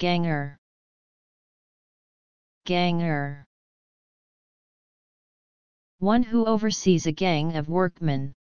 Ganger Ganger One who oversees a gang of workmen.